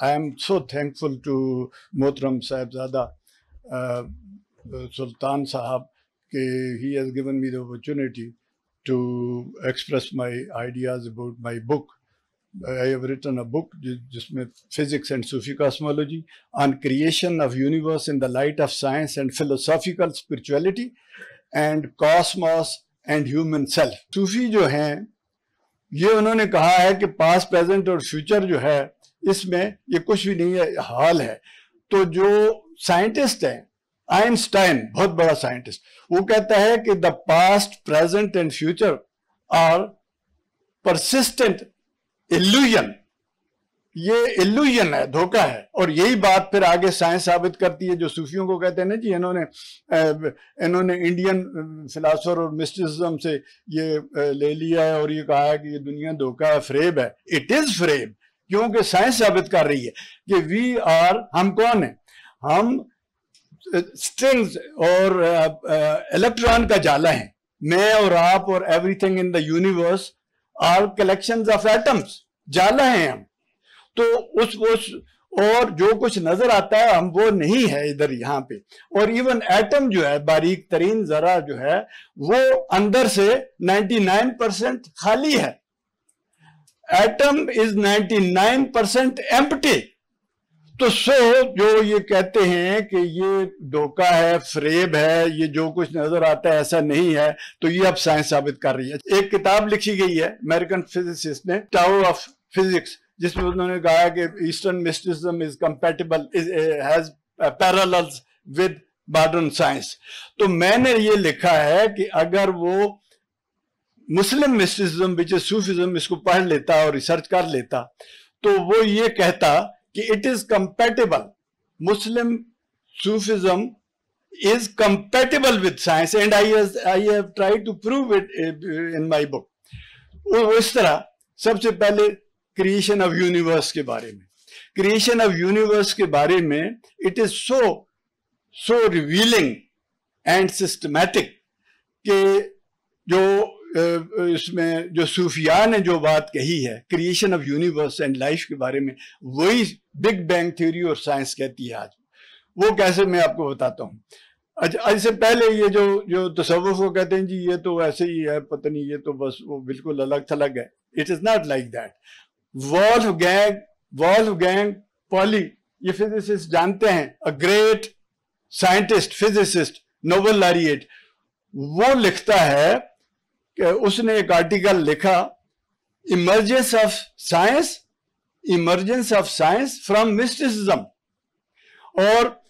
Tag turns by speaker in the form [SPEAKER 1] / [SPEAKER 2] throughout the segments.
[SPEAKER 1] I am so thankful to Motram Sahibzada uh, uh, Sultan Sahab. He has given me the opportunity to express my ideas about my book. I have written a book, जिसमें physics and Sufi cosmology on creation of universe in the light of science and philosophical spirituality and cosmos and human self. Sufi जो हैं ये उन्होंने कहा है कि पास present और future जो है इसमें ये कुछ भी नहीं है हाल है तो जो साइंटिस्ट हैं आइंस्टाइन बहुत बड़ा साइंटिस्ट वो कहता है कि the past present and future are persistent illusion ये इल्यूजन है धोखा है और यही बात फिर आगे साइंस साबित करती है जो सूफियों को कहते हैं ना जी इन्होंने इन्होंने इंडियन फिलासफर और मिस्टिसिज्म से ये ले लिया है और ये कहा है कि ये दुनिया धोखा है फ्रेब है इट इज फ्रेब क्योंकि साइंस साबित कर रही है कि वी आर हम कौन है हम स्ट्रिंग्स और इलेक्ट्रॉन का जाला है मैं और आप और everything in the universe are collections of atoms जाला है हम तो उस उस और जो कुछ नजर आता है हम वो नहीं है इधर यहाँ पे और इवन एटम जो है बारीक तरीन जरा जो है वो अंदर से 99 परसेंट खाली है एटम इज 99 परसेंट एम्पटी तो सो जो ये कहते हैं कि ये धोखा है फ्रेब है ये जो कुछ नजर आता है ऐसा नहीं है तो ये अब साइंस साबित कर रही है एक किताब लिखी गई है अमेरिकन फिजिसिस्ट ने टावर ऑफ फिजिक्स जिसमें उन्होंने कहा कि eastern mysticism is compatible has parallels with modern science तो मैंने ये लिखा है कि अगर वो मुस्लिम मिस्टिज्म विच इज सूफिज्म इसको पढ़ लेता और रिसर्च कर लेता तो वो ये कहता कि it is compatible Muslim Sufism is compatible with science and I I I have tried to prove it uh, in my वो इस तरह सबसे पहले क्रिएशन ऑफ यूनिवर्स के बारे में क्रिएशन ऑफ यूनिवर्स के बारे में it is so so revealing and systematic के जो इसमें जो सूफिया ने जो बात कही है creation of universe and life के बारे में वही बिग बैंग थ्योरी और साइंस कहती है आज वो कैसे मैं आपको बताता हूँ अच्छा इससे पहले ये जो जो तसवुफ को कहते हैं जी ये तो ऐसे ही है पता नहीं ये तो बस वो बिल्कुल अलग थलग है it is not like that Wolfgang Wolfgang Pauli ये फिजिसिस्ट जानते हैं a great scientist physicist Nobel laureate वो लिखता है कि उसने एक आर्टिकल लिखा emergence of science emergence of science from mysticism और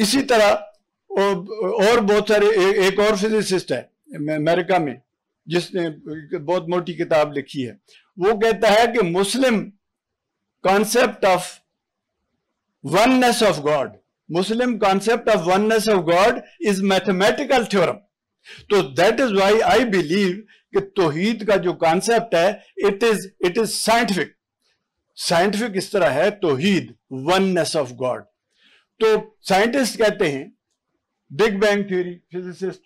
[SPEAKER 1] इसी तरह और बहुत सारे एक और फिजिसिस्ट है अमेरिका में जिसने बहुत मोटी किताब लिखी है वो कहता है कि Muslim concept of oneness of God Muslim concept of oneness of God is mathematical theorem तो that is why I believe कि तोहीद का जो कॉन्सेप्ट है it is it is scientific scientific इस तरह है तोहीद वननेस ऑफ गॉड तो साइंटिस्ट कहते हैं बिग बैंग थ्योरी फिजिसिस्ट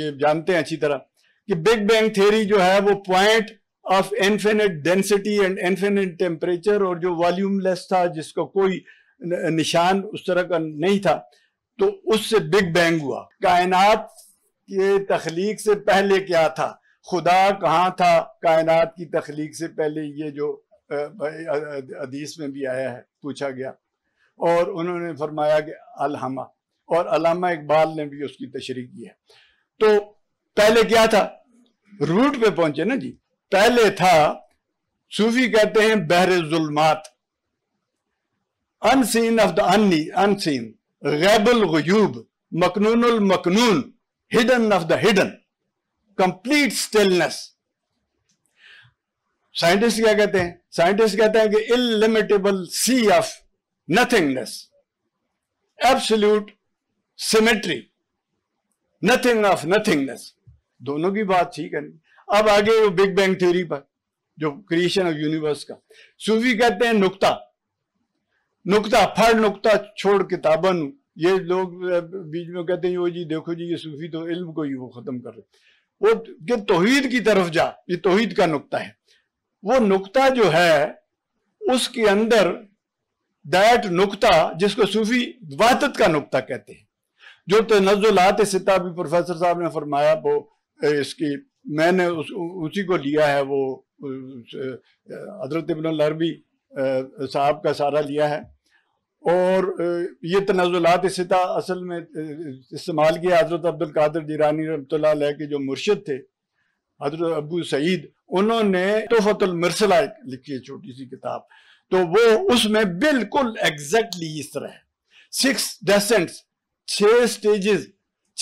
[SPEAKER 1] ये जानते हैं अच्छी तरह कि बिग बैंग थ्योरी जो है वो point of infinite density and infinite temperature और जो वॉल्यूमलेस था जिसका कोई निशान उस तरह का नहीं था तो उससे बिग बैंग हुआ कायनात के तखलीक से पहले क्या था खुदा कहाँ था कायनात की तखलीक से पहले ये जो अदीस में भी आया है पूछा गया और उन्होंने फरमाया कि अलहमा और अलामा इकबाल ने भी उसकी तशरी की है तो पहले क्या था रूट पे पहुंचे ना जी पहले था सूफी कहते हैं बहरे जुलमात अनसीन ऑफ द अन्नी अनसीन गैबुल गयूब मकनून मकनून hidden of the hidden complete stillness scientist क्या कहते हैं साइंटिस्ट कहते हैं कि illimitable sea of nothingness absolute symmetry nothing of nothingness दोनों की बात ठीक है अब आगे बिग बैंग थ्योरी पर जो क्रिएशन ऑफ यूनिवर्स का सूफी कहते हैं नुकता नुकता फर नुकता छोड़ किताबन ये लोग बीच में कहते हैं यो जी देखो जी ये सूफी तो इल्म को ही वो खत्म कर रहे वो कि तोहीद की तरफ जा ये तोहीद का नुकता है वो नुकता जो है उसके अंदर दैट नुकता जिसको सूफी वातत का नुकता कहते हैं जो तनजुलात सिता भी प्रोफेसर साहब ने फरमाया वो इसकी मैंने उस, उसी को लिया है वो हजरत इबन लरबी साहब का सारा लिया है और ये तनाजुलात सतः असल में इस्तेमाल किया हज़रत अब्दुल कादर जीरानी रमतल्ला के जो मुर्शद थे हज़रत अबू सईद उन्होंने तोहफतमरसला लिखी है छोटी सी किताब तो वो उसमें बिल्कुल एग्जैक्टली इस तरह है सिक्स डेसेंट्स छः स्टेजेस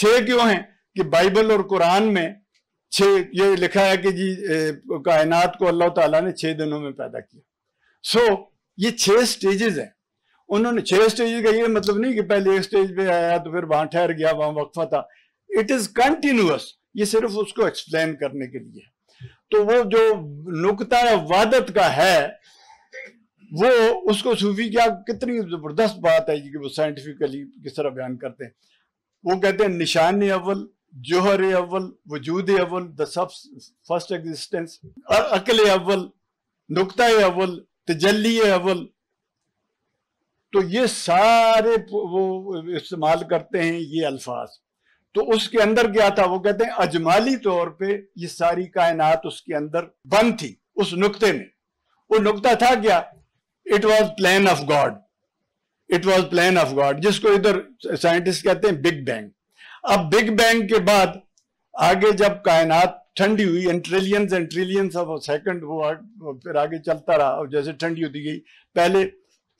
[SPEAKER 1] छः क्यों हैं कि बाइबल और कुरान में छह ये लिखा है कि जी कायनात को अल्लाह ताला ने छह दिनों में पैदा किया सो so, ये छह स्टेजेस हैं उन्होंने छह स्टेज का ये मतलब नहीं कि पहले एक स्टेज पे आया तो फिर वहां ठहर गया वहां वक्फा था इट इज़ कंटिन्यूस ये सिर्फ उसको एक्सप्लेन करने के लिए तो वो जो नुकता वादत का है वो उसको सूफी क्या कितनी ज़बरदस्त बात है कि वो साइंटिफिकली किस तरह बयान करते हैं वो कहते हैं निशान अव्वल जोहर अव्वल वजूद अव्वल द सब फर्स्ट एग्जिस्टेंस अकल अव्वल नुकता अव्वल तजली अव्वल तो ये सारे वो इस्तेमाल करते हैं ये अल्फाज तो उसके अंदर क्या था वो कहते हैं अजमाली तौर पे ये सारी कायनात उसके अंदर बंद थी उस नुकते में वो नुकता था क्या it was plan of God it was plan of God जिसको इधर साइंटिस्ट कहते हैं बिग बैंग अब बिग बैंग के बाद आगे जब कायनात ठंडी हुई and trillions and trillions of second वो फिर आगे चलता रहा और जैसे ठंडी होती गई पहले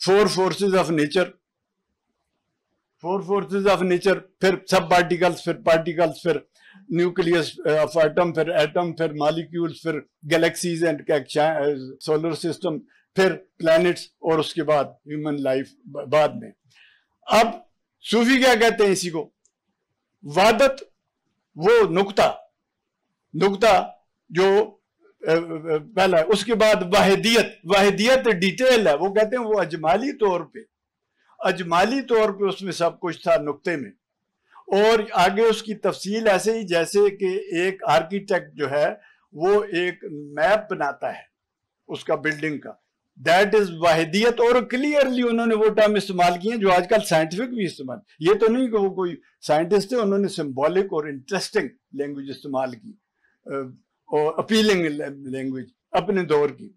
[SPEAKER 1] four forces of nature four forces of nature फिर सब पार्टिकल्स फिर पार्टिकल्स फिर न्यूक्लियस ऑफ एटम फिर एटम फिर मालिक्यूल्स फिर गैलेक्सीज एंड सोलर सिस्टम फिर प्लैनेट्स और उसके बाद ह्यूमन लाइफ बाद में अब सूफी क्या कहते हैं इसी को वादत वो नुकता नुकता जो पहला है उसके बाद वाहिदियत वाहिदियत डिटेल है वो कहते हैं वो अजमाली तौर पे अजमाली तौर पे उसमें सब कुछ था नुकते में और आगे उसकी तफसील ऐसे ही जैसे कि एक आर्किटेक्ट जो है वो एक मैप बनाता है उसका बिल्डिंग का दैट इज वाहिदियत और क्लियरली उन्होंने वो टर्म इस्तेमाल किए जो आजकल साइंटिफिक भी इस्तेमाल ये तो नहीं कि वो कोई साइंटिस्ट है उन्होंने सिम्बॉलिक और इंटरेस्टिंग लैंग्वेज इस्तेमाल की और अपीलिंग लैंग्वेज अपने दौर की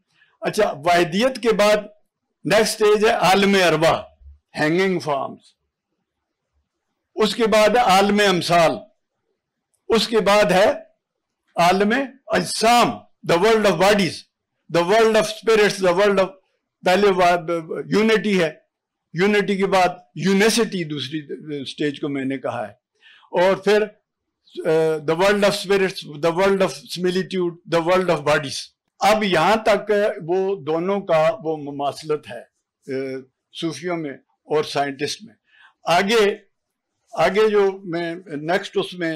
[SPEAKER 1] अच्छा वाहिदियत के बाद नेक्स्ट स्टेज है आलम अरबा हैंगिंग फार्म्स उसके बाद है आलम अमसाल उसके बाद है आलम अजसाम the world of bodies the world of spirits the world of पहले यूनिटी है यूनिटी के बाद यूनिसिटी दूसरी स्टेज को मैंने कहा है और फिर the world of spirits the world of similitude the world of bodies अब यहां तक वो दोनों का वो मुमासलत है सूफियों में और साइंटिस्ट में आगे आगे जो मैं नेक्स्ट उसमें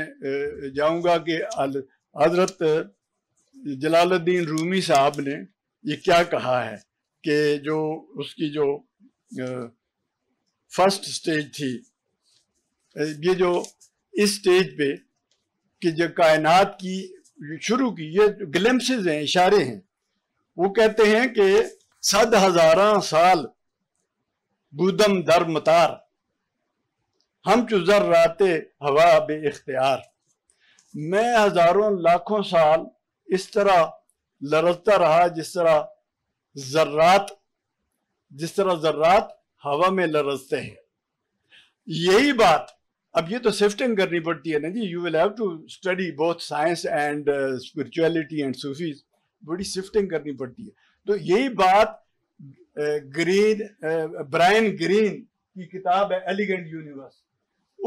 [SPEAKER 1] जाऊंगा कि हजरत जलालुद्दीन रूमी साहब ने ये क्या कहा है कि जो उसकी जो फर्स्ट स्टेज थी ये जो इस स्टेज पे कि जो कायनात की शुरू की ये ग्लिम्पसेस हैं इशारे हैं वो कहते हैं कि सद हजारा साल बुदम दर मतार हम चुजर राते हवा बे इख्तियार मैं हजारों लाखों साल इस तरह लरजता रहा जिस तरह जर्रात जिस तरह जर्रात हवा में लरजते हैं यही बात अब ये तो शिफ्टिंग करनी पड़ती है ना जी you will have to study both science and spirituality and Sufis बड़ी शिफ्टिंग करनी पड़ती है तो यही बात ग्रीन ब्रायन ग्रीन की किताब है एलिगेंट यूनिवर्स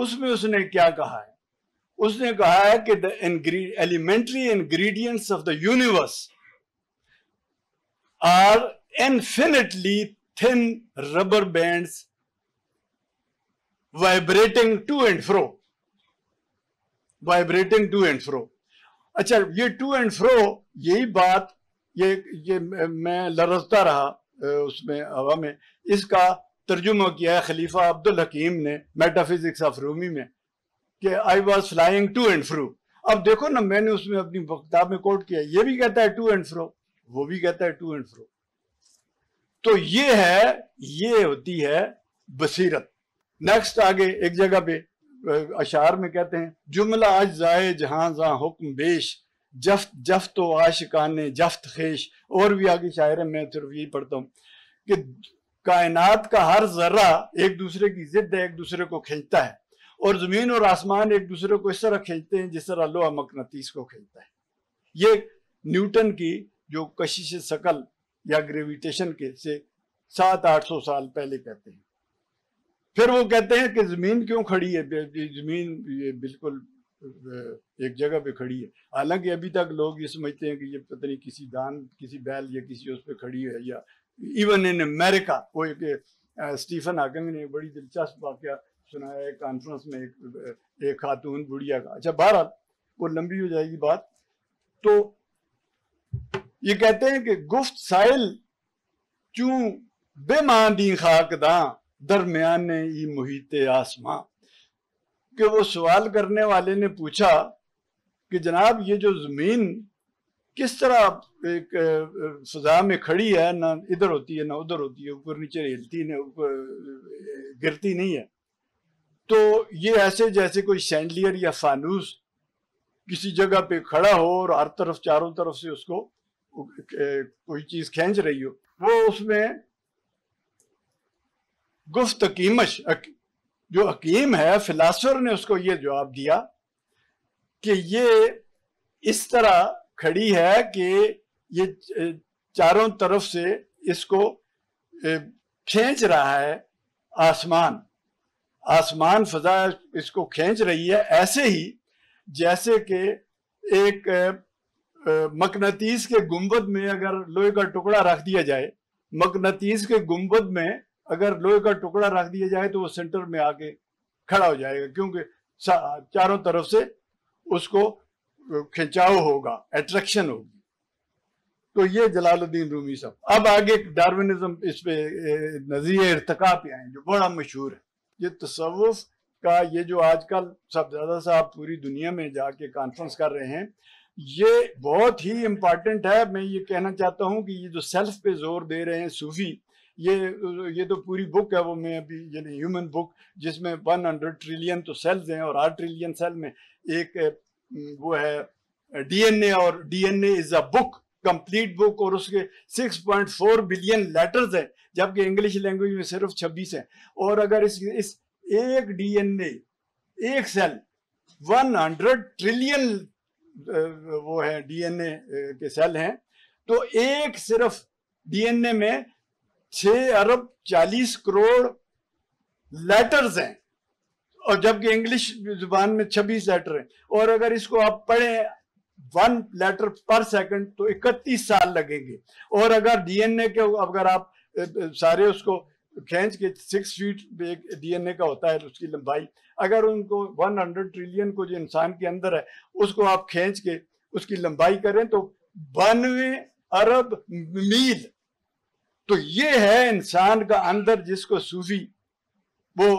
[SPEAKER 1] उसमें उसने क्या कहा है उसने कहा है कि the elementary ingredients of the universe are infinitely thin rubber bands vibrating to and fro vibrating to and fro अच्छा ये टू एंड फ्रो यही बात ये ये मैं लरजता रहा उसमें हवा में इसका तर्जुमा किया है खलीफा अब्दुल हकीम ने मेटाफिजिक्स ऑफ रूमी में कि I was flying to and fro अब देखो ना मैंने उसमें अपनी किताब में कोट किया ये भी कहता है टू एंड फ्रो वो भी कहता है टू एंड फ्रो तो ये है ये होती है बसीरत नेक्स्ट आगे एक जगह पे अशार में कहते हैं जुमला आज जाए जहां जहां हुक्म बेश जफ्त जफ्त तो आशिकाने जफ्त खेश और भी आगे शायर है मैं सिर्फ तो यही पढ़ता हूँ कि कायनात का हर जर्रा एक दूसरे की जिद है एक दूसरे को खींचता है और जमीन और आसमान एक दूसरे को इस तरह खींचते हैं जिस तरह लोहा मकनतीस को खींचता है ये न्यूटन की जो कशिश सकल या ग्रेविटेशन के से सात आठ सौ साल पहले कहते हैं फिर वो कहते हैं कि जमीन क्यों खड़ी है जमीन ये बिल्कुल एक जगह पे खड़ी है हालांकि अभी तक लोग ये समझते हैं कि ये पता नहीं किसी दान किसी बैल या किसी उस पर खड़ी है या इवन इन अमेरिका वो एक स्टीफन हाकिंग ने बड़ी दिलचस्प वाक्य सुना है कॉन्फ्रेंस में एक, एक खातून बुढ़िया का अच्छा बहरहाल वो लंबी हो जाएगी बात तो ये कहते हैं कि गुफ्त साइल क्यों बेमान दी खाकदा दरमियान ई मुहित आसमां कि वो सवाल करने वाले ने पूछा कि जनाब ये जो ज़मीन किस तरह एक फजा में खड़ी है ना इधर होती है ना उधर होती है ऊपर नीचे हिलती नहीं गिरती नहीं है तो ये ऐसे जैसे कोई सैंडलियर या फानूस किसी जगह पे खड़ा हो और हर तरफ चारों तरफ से उसको कोई चीज खेच रही हो वो उसमें गुफ्त कीमश जो हकीम है फिलासफर ने उसको ये जवाब दिया कि ये इस तरह खड़ी है कि ये चारों तरफ से इसको खेच रहा है आसमान आसमान फजा इसको खींच रही है ऐसे ही जैसे कि एक मकनतीस के गुंबद में अगर लोहे का टुकड़ा रख दिया जाए मकनतीस के गुंबद में अगर लोहे का टुकड़ा रख दिया जाए तो वो सेंटर में आके खड़ा हो जाएगा क्योंकि चारों तरफ से उसको खिंचाव होगा एट्रैक्शन होगी तो ये जलालुद्दीन रूमी साहब अब आगे डार्विनिज्म इस पे नजरिए इरतका पे आए जो बड़ा मशहूर है ये तसवुफ का ये जो आजकल साहबजादा साहब पूरी दुनिया में जाके कॉन्फ्रेंस कर रहे हैं ये बहुत ही इम्पॉर्टेंट है मैं ये कहना चाहता हूँ कि ये जो सेल्फ पे जोर दे रहे हैं सूफी ये ये तो पूरी बुक है वो मैं अभी यानी ह्यूमन बुक जिसमें वन हंड्रेड ट्रिलियन तो सेल्स हैं और आठ ट्रिलियन सेल में एक वो है डीएनए और DNA is a book complete book और उसके 6.4 बिलियन लेटर्स हैं जबकि इंग्लिश लैंग्वेज में सिर्फ 26 हैं और अगर इस इस एक डीएनए एक सेल 100 ट्रिलियन वो है डीएनए के सेल हैं तो एक सिर्फ डीएनए में 6 अरब 40 करोड़ लेटर्स हैं और जबकि इंग्लिश जुबान में 26 लेटर हैं और अगर इसको आप पढ़ें वन लेटर पर सेकंड तो इकतीस साल लगेंगे और अगर डीएनए के अगर आप सारे उसको खेच के सिक्स फीट डीएनए का होता है उसकी लंबाई अगर उनको हंड्रेड ट्रिलियन को जो इंसान के अंदर है उसको आप खेच के उसकी लंबाई करें तो बानवे अरब मील तो ये है इंसान का अंदर जिसको सूफी वो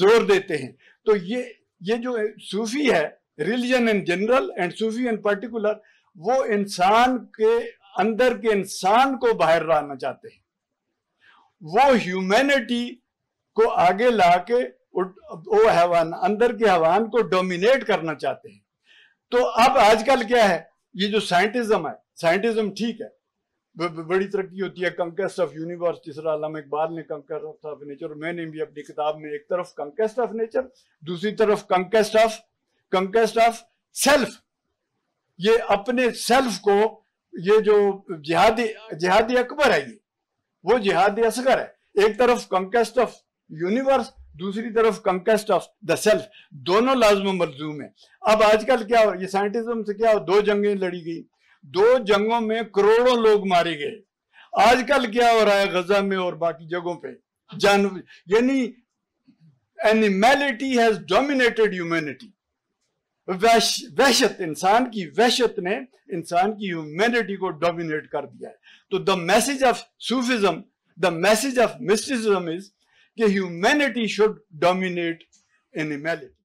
[SPEAKER 1] जोर देते हैं तो ये ये जो सूफी है religion in general and Sufi in particular वो इंसान के अंदर के इंसान को बाहर लाना चाहते हैं वो ह्यूमैनिटी को आगे ला के वो हैवान अंदर के हवान को डोमिनेट करना चाहते हैं तो अब आजकल क्या है ये जो साइंटिज्म है साइंटिज्म ठीक है बड़ी तरक्की होती है कंकेस्ट ऑफ यूनिवर्स जिसरा इकबाल ने कंकेस्ट ऑफ नेचर मैंने भी अपनी किताब में एक तरफ कंकेस्ट ऑफ नेचर दूसरी तरफ conquest of conquest of self ये अपने सेल्फ को ये जो जिहादी जिहादी अकबर है ये वो जिहादी असगर है एक तरफ कंकेस्ट ऑफ यूनिवर्स दूसरी तरफ कंकेस्ट ऑफ द सेल्फ दोनों लाजम मलजूम है अब आजकल क्या हो ये साइंटिज्म से क्या हो दो जंगें लड़ी गई दो जंगों में करोड़ों लोग मारे गए आजकल क्या हो रहा है गजा में और बाकी जगहों पे जानवर यानी एनिमेलिटी हैज डोमिनेटेड ह्यूमैनिटी वहशत इंसान की वहशत ने इंसान की ह्यूमैनिटी को डोमिनेट कर दिया है तो the message of Sufism the message of mysticism is कि ह्यूमैनिटी शुड डोमिनेट एनिमैलिटी